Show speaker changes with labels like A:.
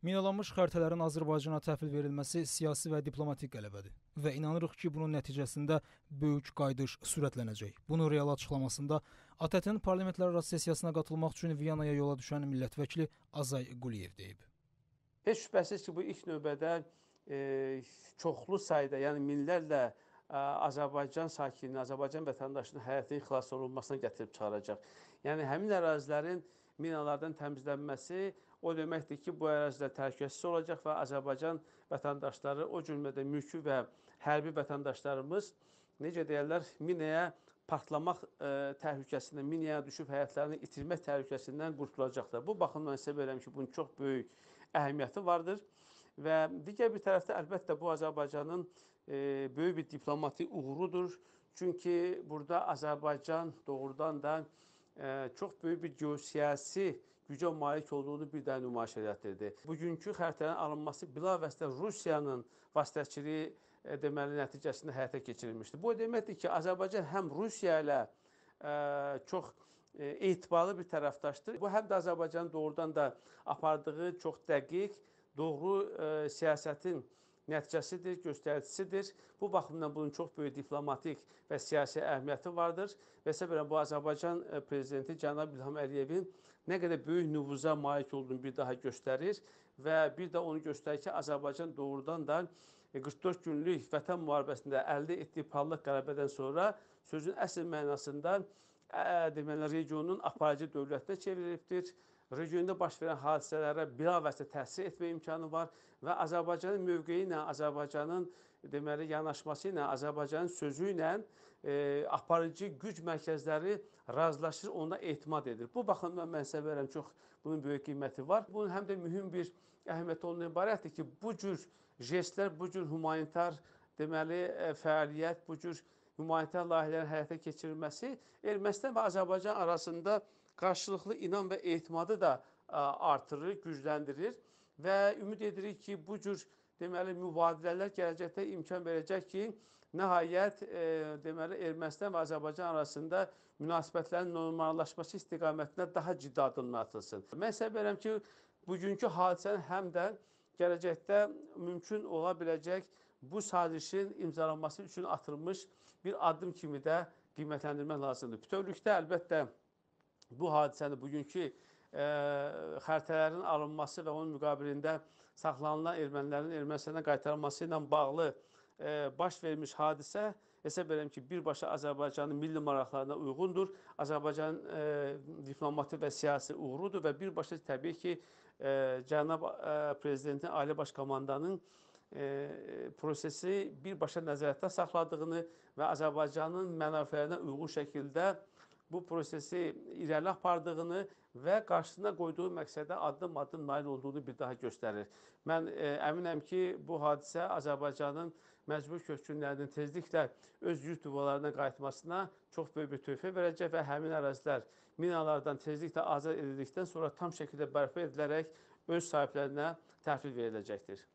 A: Minalanmış xəritələrin Azərbaycana təhvil verilməsi siyasi və diplomatik qələbədir və inanırıq ki, bunun nəticəsində böyük qayıdış sürətlənəcək. Bunu real açıqlamasında ATƏT-in parlamentlərarası sessiyasına qatılmaq üçün Viyanaya yola düşən millət vəkili Azay Quliyev deyib. Heç şübhəsiz ki, bu ilk növbədə e, çoxlu sayda, yəni minlərlə ə, e, Azərbaycan sakininin, Azərbaycan vətəndaşının həyatının xilas olunmasına gətirib çıxaracaq. Yəni həmin ərazilərin ə, minalardan təmizlənməsi o deməkdir ki, bu ərazidə təhlükəsiz olacaq və Azərbaycan vətəndaşları, o cümlədə mülki və hərbi vətəndaşlarımız necə deyirlər, minəyə partlamaq ə, e, təhlükəsindən, minəyə düşüb həyatlarını itirmək təhlükəsindən qurtulacaqlar. Bu baxımdan isə beləm ki, bunun çox böyük əhəmiyyəti vardır. Və digər bir tərəfdə əlbəttə bu Azərbaycanın e, böyük bir diplomatik uğurudur. Çünki burada Azərbaycan doğrudan da çox böyük bir geosiyasi gücə malik olduğunu bir daha nümayiş elətdirdi. Bugünkü xəritələrin alınması bilavasitə Rusiyanın vasitəçiliyi e, deməli nəticəsində həyata keçirilmişdi. Bu deməkdir ki, Azərbaycan həm Rusiya ilə ə, e, çox e, etibarlı bir tərəfdaşdır. Bu həm də Azərbaycanın doğrudan da apardığı çox dəqiq, doğru ə, siyasətin nəticəsidir, göstəricisidir. Bu baxımdan bunun çox böyük diplomatik və siyasi əhəmiyyəti vardır və səbərə bu Azərbaycan e, prezidenti cənab İlham Əliyevin nə qədər böyük nüvuza malik olduğunu bir daha göstərir və bir də onu göstərir ki, Azərbaycan doğrudan da 44 e, günlük vətən müharibəsində əldə etdiyi parlaq qələbədən sonra sözün əsl mənasında e, deməli regionun aparıcı dövlətinə çevrilibdir regionda baş verən hadisələrə bilavasitə təsir etmə imkanı var və Azərbaycanın mövqeyi ilə, Azərbaycanın deməli yanaşması ilə, Azərbaycanın sözü ilə e, aparıcı güc mərkəzləri razılaşır, ona etimad edir. Bu baxımdan mən sizə verirəm çox bunun böyük qiyməti var. Bunun həm də mühüm bir əhəmiyyəti ondan ibarətdir ki, bu cür jestlər, bu cür humanitar deməli e, fəaliyyət, bu cür humanitar layihələrin həyata keçirilməsi Ermənistan və Azərbaycan arasında qarşılıqlı inam və etimadı da artırır, gücləndirir və ümid edirik ki, bu cür deməli mübadilələr gələcəkdə imkan verəcək ki, nəhayət e, deməli Ermənistan və Azərbaycan arasında münasibətlərin normallaşması istiqamətinə daha ciddi addımlar atılsın. Mən hesab edirəm ki, bugünkü hadisənin həm də gələcəkdə mümkün ola biləcək bu sazişin imzalanması üçün atılmış bir addım kimi də qiymətləndirmək lazımdır. Bütövlükdə əlbəttə bu hadisəni bugünkü ə, e, xərtələrin alınması və onun müqabilində saxlanılan ermənilərin Ermənistandan qaytarılması ilə bağlı ə, e, baş vermiş hadisə hesab edirəm ki, birbaşa Azərbaycanın milli maraqlarına uyğundur. Azərbaycan ə, e, diplomati və siyasi uğrudur və birbaşa təbii ki, ə, cənab ə, prezidentin ali baş komandanın e, prosesi birbaşa nəzarətdə saxladığını və Azərbaycanın mənafələrinə uyğun şəkildə bu prosesi irəli apardığını və qarşısına qoyduğu məqsədə addım-addım nail olduğunu bir daha göstərir. Mən e, əminəm ki, bu hadisə Azərbaycanın məcbur köçkünlərinin tezliklə öz yurd yuvalarına qayıtmasına çox böyük bir töhfə verəcək və həmin ərazilər minalardan tezliklə azad edildikdən sonra tam şəkildə bərpa edilərək öz sahiblərinə təhvil veriləcəkdir.